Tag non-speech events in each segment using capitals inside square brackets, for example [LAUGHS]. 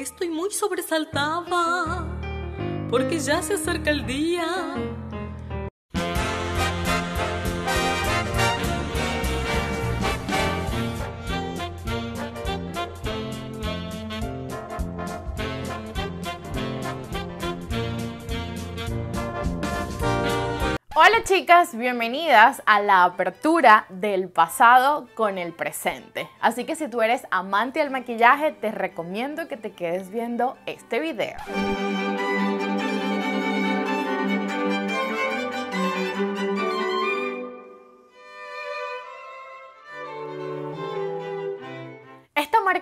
Estoy muy sobresaltada porque ya se acerca el día chicas, bienvenidas a la apertura del pasado con el presente. Así que si tú eres amante del maquillaje, te recomiendo que te quedes viendo este video.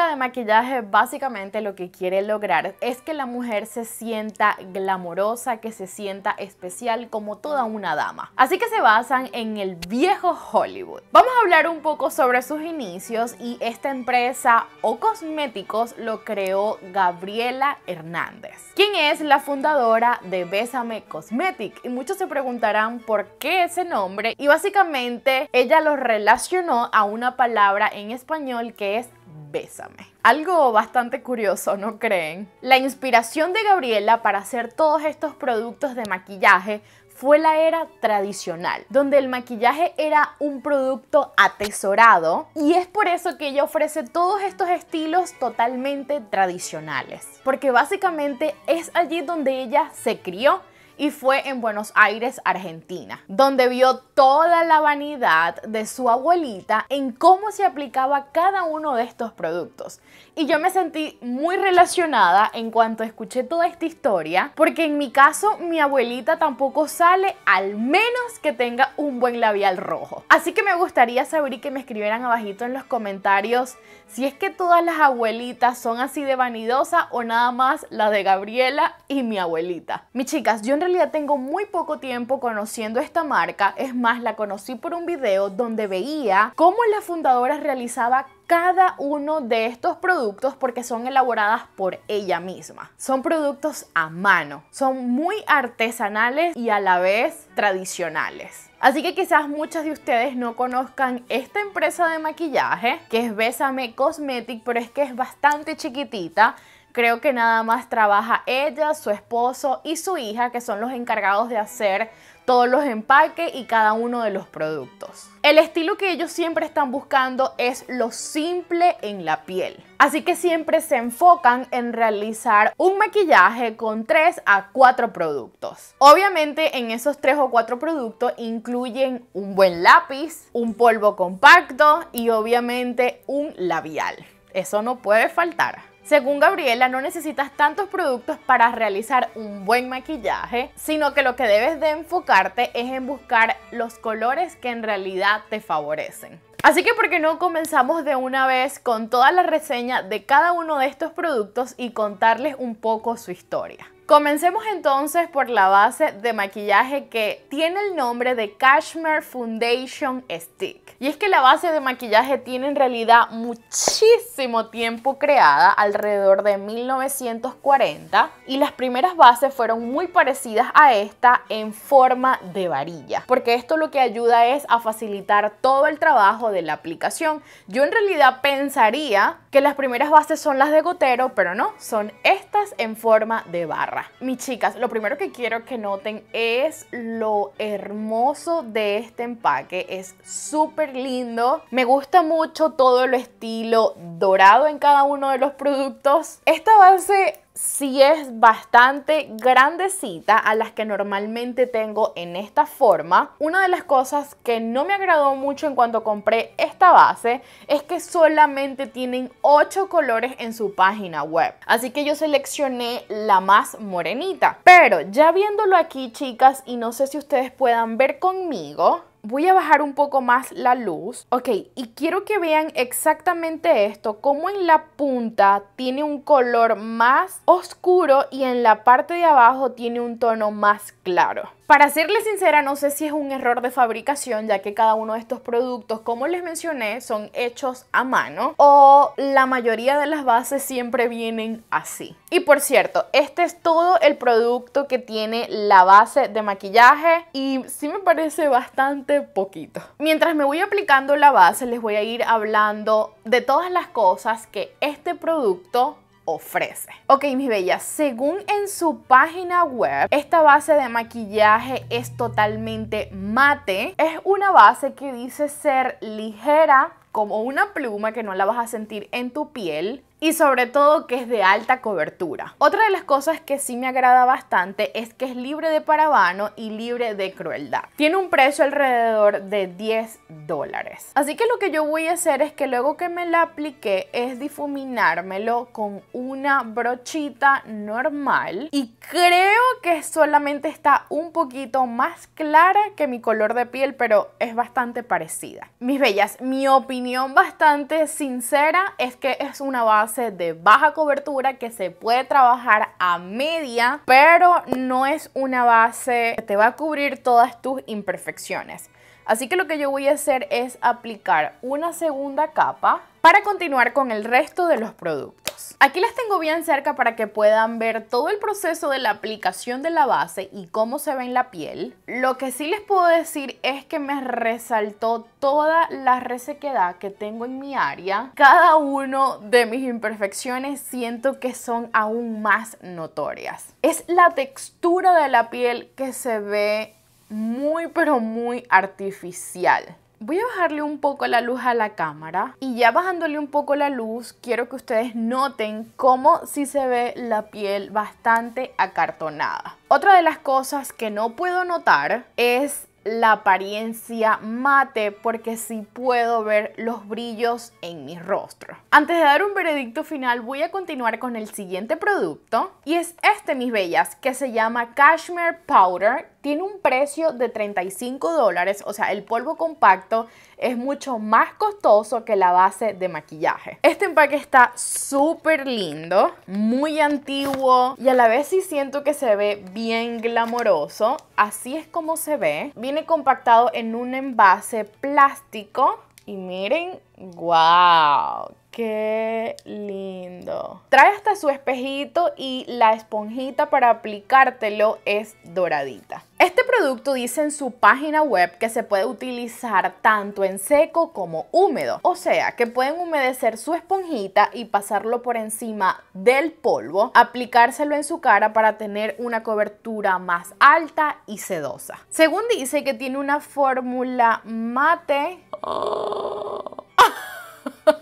de maquillaje básicamente lo que quiere lograr es que la mujer se sienta glamorosa, que se sienta especial como toda una dama. Así que se basan en el viejo Hollywood. Vamos a hablar un poco sobre sus inicios y esta empresa o cosméticos lo creó Gabriela Hernández, quien es la fundadora de Bésame Cosmetic y muchos se preguntarán por qué ese nombre y básicamente ella lo relacionó a una palabra en español que es Bésame. Algo bastante curioso, ¿no creen? La inspiración de Gabriela para hacer todos estos productos de maquillaje fue la era tradicional, donde el maquillaje era un producto atesorado y es por eso que ella ofrece todos estos estilos totalmente tradicionales, porque básicamente es allí donde ella se crió y fue en Buenos Aires, Argentina, donde vio toda la vanidad de su abuelita en cómo se aplicaba cada uno de estos productos. Y yo me sentí muy relacionada en cuanto escuché toda esta historia, porque en mi caso mi abuelita tampoco sale al menos que tenga un buen labial rojo. Así que me gustaría saber y que me escribieran abajito en los comentarios si es que todas las abuelitas son así de vanidosa o nada más la de Gabriela y mi abuelita. Mis chicas, yo en realidad tengo muy poco tiempo conociendo esta marca. Es más, la conocí por un video donde veía cómo la fundadora realizaba cada uno de estos productos porque son elaboradas por ella misma. Son productos a mano, son muy artesanales y a la vez tradicionales. Así que quizás muchas de ustedes no conozcan esta empresa de maquillaje, que es Besame Cosmetic, pero es que es bastante chiquitita. Creo que nada más trabaja ella, su esposo y su hija, que son los encargados de hacer todos los empaques y cada uno de los productos. El estilo que ellos siempre están buscando es lo simple en la piel. Así que siempre se enfocan en realizar un maquillaje con 3 a 4 productos. Obviamente en esos 3 o 4 productos incluyen un buen lápiz, un polvo compacto y obviamente un labial. Eso no puede faltar. Según Gabriela, no necesitas tantos productos para realizar un buen maquillaje, sino que lo que debes de enfocarte es en buscar los colores que en realidad te favorecen. Así que, ¿por qué no comenzamos de una vez con toda la reseña de cada uno de estos productos y contarles un poco su historia? Comencemos entonces por la base de maquillaje que tiene el nombre de Cashmere Foundation Stick. Y es que la base de maquillaje tiene en realidad muchísimo tiempo creada, alrededor de 1940, y las primeras bases fueron muy parecidas a esta en forma de varilla, porque esto lo que ayuda es a facilitar todo el trabajo de la aplicación. Yo en realidad pensaría que las primeras bases son las de gotero, pero no, son estas en forma de barra. Mis chicas, lo primero que quiero que noten es lo hermoso de este empaque. Es súper lindo. Me gusta mucho todo el estilo dorado en cada uno de los productos. Esta base si es bastante grandecita a las que normalmente tengo en esta forma. Una de las cosas que no me agradó mucho en cuanto compré esta base es que solamente tienen 8 colores en su página web. Así que yo seleccioné la más morenita. Pero ya viéndolo aquí chicas y no sé si ustedes puedan ver conmigo, voy a bajar un poco más la luz. Ok, y quiero que vean exactamente esto, como en la punta tiene un color más oscuro y en la parte de abajo tiene un tono más claro. Para serle sincera, no sé si es un error de fabricación, ya que cada uno de estos productos, como les mencioné, son hechos a mano o la mayoría de las bases siempre vienen así. Y por cierto, este es todo el producto que tiene la base de maquillaje y sí me parece bastante poquito. Mientras me voy aplicando la base, les voy a ir hablando de todas las cosas que este producto ofrece. Ok, mis bellas, según en su página web, esta base de maquillaje es totalmente mate. Es una base que dice ser ligera, como una pluma que no la vas a sentir en tu piel, y sobre todo que es de alta cobertura. Otra de las cosas que sí me agrada bastante es que es libre de parabano y libre de crueldad. Tiene un precio alrededor de 10 dólares. Así que lo que yo voy a hacer es que luego que me la apliqué es difuminármelo con una brochita normal y creo que solamente está un poquito más clara que mi color de piel, pero es bastante parecida. Mis bellas, mi opinión bastante sincera es que es una base de baja cobertura que se puede trabajar a media, pero no es una base que te va a cubrir todas tus imperfecciones. Así que lo que yo voy a hacer es aplicar una segunda capa para continuar con el resto de los productos. Aquí las tengo bien cerca para que puedan ver todo el proceso de la aplicación de la base y cómo se ve en la piel. Lo que sí les puedo decir es que me resaltó toda la resequedad que tengo en mi área. Cada uno de mis imperfecciones siento que son aún más notorias. Es la textura de la piel que se ve muy pero muy artificial. Voy a bajarle un poco la luz a la cámara y ya bajándole un poco la luz quiero que ustedes noten cómo si se ve la piel bastante acartonada. Otra de las cosas que no puedo notar es la apariencia mate porque si puedo ver los brillos en mi rostro. Antes de dar un veredicto final voy a continuar con el siguiente producto y es este mis bellas que se llama Cashmere Powder. Tiene un precio de 35 dólares, o sea el polvo compacto es mucho más costoso que la base de maquillaje. Este empaque está súper lindo, muy antiguo y a la vez sí siento que se ve bien glamoroso. Así es como se ve compactado en un envase plástico y miren, wow, Qué lindo. Trae hasta su espejito y la esponjita para aplicártelo es doradita. Este producto dice en su página web que se puede utilizar tanto en seco como húmedo. O sea, que pueden humedecer su esponjita y pasarlo por encima del polvo, aplicárselo en su cara para tener una cobertura más alta y sedosa. Según dice que tiene una fórmula mate. [LAUGHS]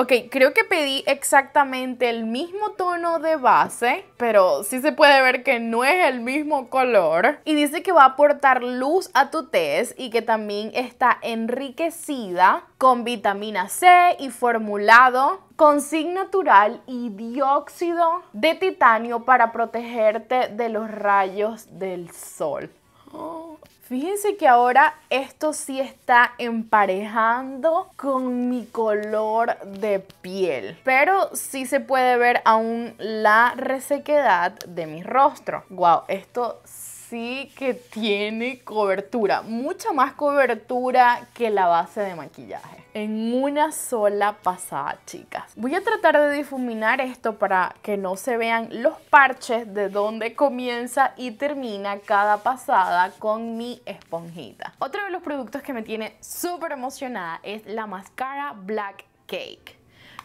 Ok, creo que pedí exactamente el mismo tono de base, pero sí se puede ver que no es el mismo color. Y dice que va a aportar luz a tu test y que también está enriquecida con vitamina C y formulado con zinc natural y dióxido de titanio para protegerte de los rayos del sol. Oh. Fíjense que ahora esto sí está emparejando con mi color de piel, pero sí se puede ver aún la resequedad de mi rostro. Wow, esto sí sí que tiene cobertura, mucha más cobertura que la base de maquillaje. En una sola pasada, chicas. Voy a tratar de difuminar esto para que no se vean los parches de donde comienza y termina cada pasada con mi esponjita. Otro de los productos que me tiene súper emocionada es la máscara Black Cake.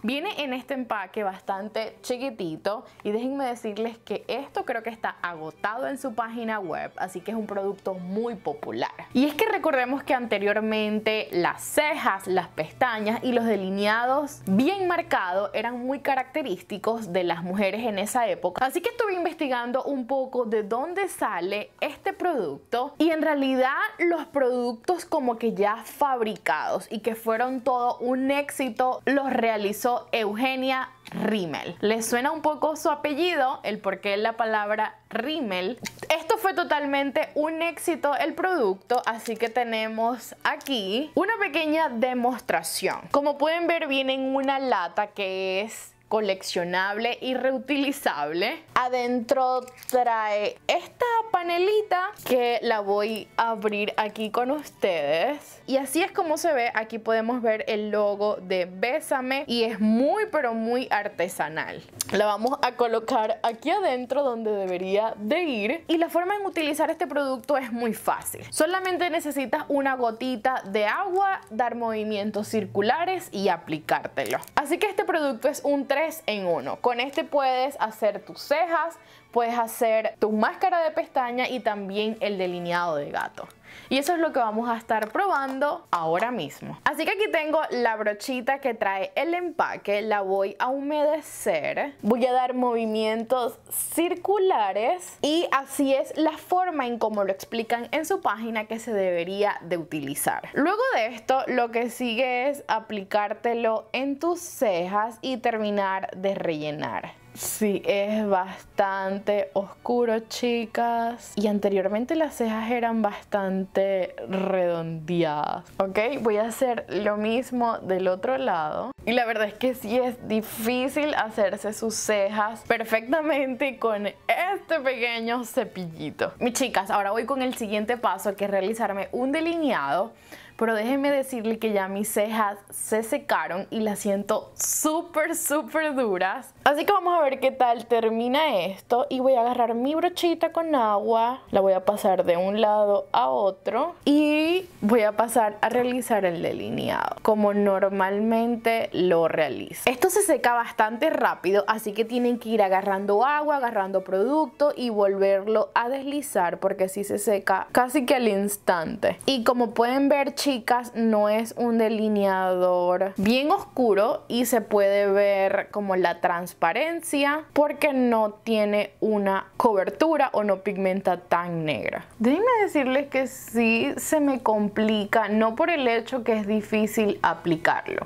Viene en este empaque bastante chiquitito y déjenme decirles que esto creo que está agotado en su página web, así que es un producto muy popular. Y es que recordemos que anteriormente las cejas, las pestañas y los delineados bien marcados eran muy característicos de las mujeres en esa época, así que estuve investigando un poco de dónde sale este producto y en realidad los productos como que ya fabricados y que fueron todo un éxito los realizó Eugenia Rimmel. ¿Les suena un poco su apellido? El porqué es la palabra Rimmel. Esto fue totalmente un éxito el producto, así que tenemos aquí una pequeña demostración. Como pueden ver, viene en una lata que es coleccionable y reutilizable. Adentro trae esta panelita que la voy a abrir aquí con ustedes. Y así es como se ve. Aquí podemos ver el logo de Bésame y es muy pero muy artesanal. La vamos a colocar aquí adentro donde debería de ir. Y la forma en utilizar este producto es muy fácil. Solamente necesitas una gotita de agua, dar movimientos circulares y aplicártelo. Así que este producto es un 3 en uno, Con este puedes hacer tus cejas, puedes hacer tu máscara de pestaña y también el delineado de gato. Y eso es lo que vamos a estar probando ahora mismo. Así que aquí tengo la brochita que trae el empaque, la voy a humedecer. Voy a dar movimientos circulares y así es la forma en cómo lo explican en su página que se debería de utilizar. Luego de esto, lo que sigue es aplicártelo en tus cejas y terminar de rellenar. Sí, es bastante oscuro, chicas. Y anteriormente las cejas eran bastante redondeadas. Ok, voy a hacer lo mismo del otro lado. Y la verdad es que sí es difícil hacerse sus cejas perfectamente con este pequeño cepillito. Mis chicas, ahora voy con el siguiente paso que es realizarme un delineado pero déjenme decirle que ya mis cejas se secaron y las siento súper, súper duras. Así que vamos a ver qué tal termina esto y voy a agarrar mi brochita con agua, la voy a pasar de un lado a otro y voy a pasar a realizar el delineado como normalmente lo realizo. Esto se seca bastante rápido, así que tienen que ir agarrando agua, agarrando producto y volverlo a deslizar porque si se seca casi que al instante. Y como pueden ver, chicas no es un delineador bien oscuro y se puede ver como la transparencia porque no tiene una cobertura o no pigmenta tan negra. Déjenme decirles que sí se me complica, no por el hecho que es difícil aplicarlo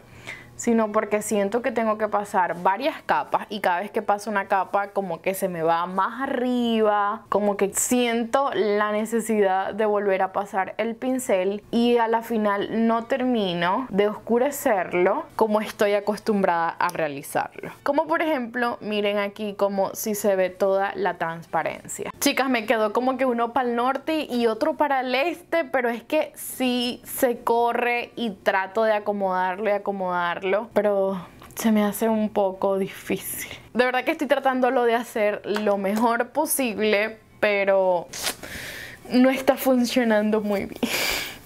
sino porque siento que tengo que pasar varias capas y cada vez que paso una capa como que se me va más arriba, como que siento la necesidad de volver a pasar el pincel y a la final no termino de oscurecerlo como estoy acostumbrada a realizarlo. Como por ejemplo, miren aquí como si se ve toda la transparencia. Chicas, me quedó como que uno para el norte y otro para el este, pero es que sí se corre y trato de acomodarlo y acomodarlo, pero se me hace un poco difícil. De verdad que estoy tratándolo de hacer lo mejor posible, pero no está funcionando muy bien.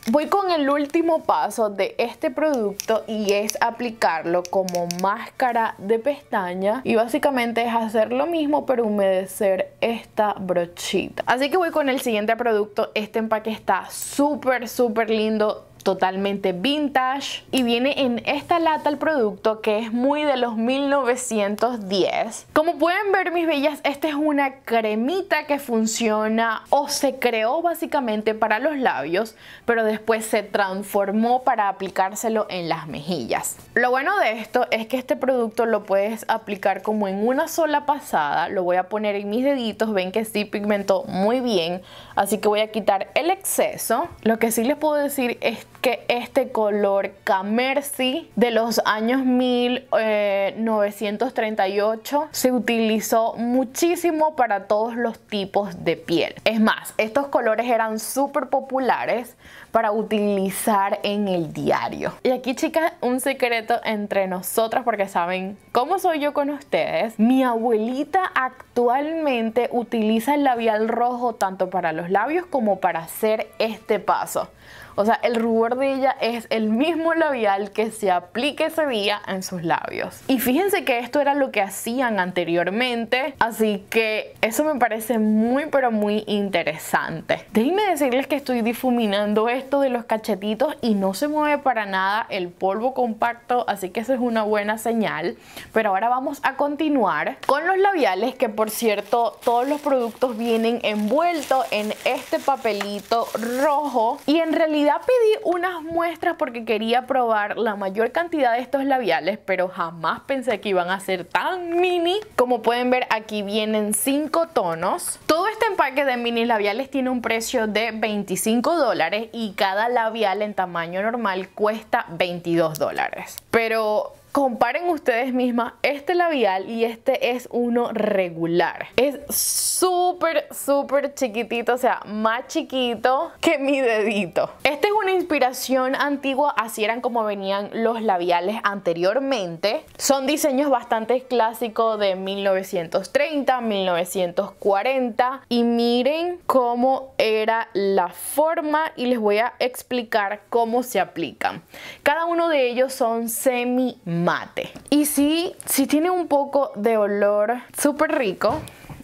Voy con el último paso de este producto y es aplicarlo como máscara de pestaña y básicamente es hacer lo mismo pero humedecer esta brochita. Así que voy con el siguiente producto, este empaque está súper súper lindo, totalmente vintage y viene en esta lata el producto que es muy de los 1910 como pueden ver mis bellas esta es una cremita que funciona o se creó básicamente para los labios pero después se transformó para aplicárselo en las mejillas lo bueno de esto es que este producto lo puedes aplicar como en una sola pasada lo voy a poner en mis deditos ven que sí pigmentó muy bien así que voy a quitar el exceso lo que sí les puedo decir es que este color camercy de los años 1938 eh, se utilizó muchísimo para todos los tipos de piel. Es más, estos colores eran súper populares para utilizar en el diario. Y aquí chicas, un secreto entre nosotras porque saben cómo soy yo con ustedes. Mi abuelita actualmente utiliza el labial rojo tanto para los labios como para hacer este paso. O sea, el rubor de ella es el mismo labial que se aplique ese día en sus labios. Y fíjense que esto era lo que hacían anteriormente, así que eso me parece muy pero muy interesante. Déjenme decirles que estoy difuminando esto de los cachetitos y no se mueve para nada el polvo compacto, así que eso es una buena señal. Pero ahora vamos a continuar con los labiales, que por cierto todos los productos vienen envueltos en este papelito rojo. Y en realidad pedí unas muestras porque quería probar la mayor cantidad de estos labiales, pero jamás pensé que iban a ser tan mini. Como pueden ver aquí vienen 5 tonos. Todo paquete de mini labiales tiene un precio de 25 dólares y cada labial en tamaño normal cuesta 22 dólares. Pero Comparen ustedes mismas este labial y este es uno regular. Es súper, súper chiquitito, o sea, más chiquito que mi dedito. Este es una inspiración antigua, así eran como venían los labiales anteriormente. Son diseños bastante clásicos de 1930, 1940. Y miren cómo era la forma y les voy a explicar cómo se aplican. Cada uno de ellos son semi mate. Y sí, si tiene un poco de olor súper rico.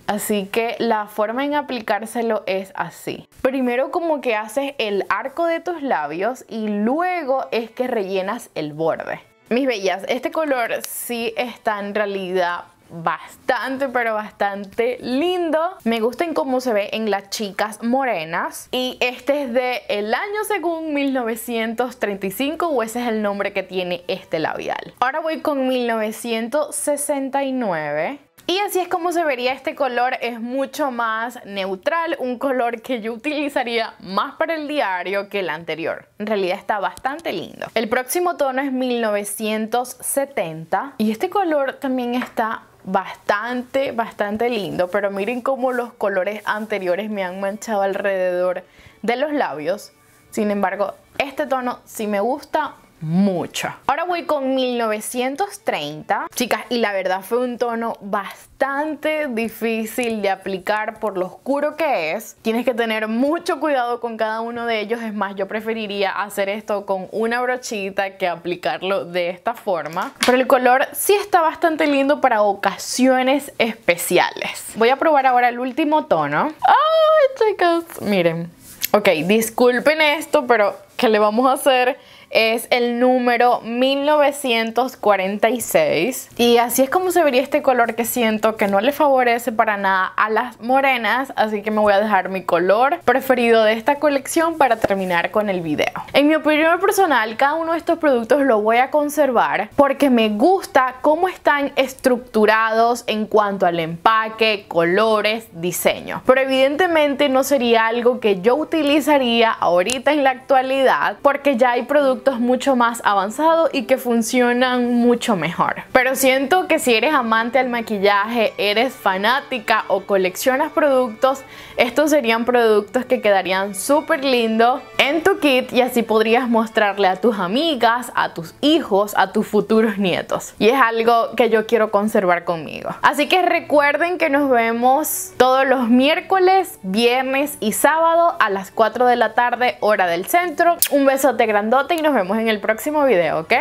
Así que la forma en aplicárselo es así. Primero como que haces el arco de tus labios y luego es que rellenas el borde. Mis bellas, este color sí está en realidad bastante, pero bastante lindo. Me gusta en cómo se ve en las chicas morenas. Y este es de el año según 1935 o ese es el nombre que tiene este labial. Ahora voy con 1969. Y así es como se vería este color, es mucho más neutral, un color que yo utilizaría más para el diario que el anterior. En realidad está bastante lindo. El próximo tono es 1970 y este color también está bastante, bastante lindo, pero miren cómo los colores anteriores me han manchado alrededor de los labios. Sin embargo, este tono sí me gusta, mucho. Ahora voy con 1930. Chicas, y la verdad fue un tono bastante difícil de aplicar por lo oscuro que es. Tienes que tener mucho cuidado con cada uno de ellos. Es más, yo preferiría hacer esto con una brochita que aplicarlo de esta forma. Pero el color sí está bastante lindo para ocasiones especiales. Voy a probar ahora el último tono. ¡Ay, chicas! Miren. Ok, disculpen esto, pero ¿qué le vamos a hacer? es el número 1946 y así es como se vería este color que siento que no le favorece para nada a las morenas así que me voy a dejar mi color preferido de esta colección para terminar con el video. En mi opinión personal cada uno de estos productos lo voy a conservar porque me gusta cómo están estructurados en cuanto al empaque, colores, diseño pero evidentemente no sería algo que yo utilizaría ahorita en la actualidad porque ya hay productos mucho más avanzado y que funcionan mucho mejor. Pero siento que si eres amante al maquillaje, eres fanática o coleccionas productos, estos serían productos que quedarían súper lindos en tu kit y así podrías mostrarle a tus amigas, a tus hijos, a tus futuros nietos. Y es algo que yo quiero conservar conmigo. Así que recuerden que nos vemos todos los miércoles, viernes y sábado a las 4 de la tarde, hora del centro. Un besote grandote y nos vemos en el próximo video, ¿ok?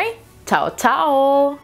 ¡Chao, chao!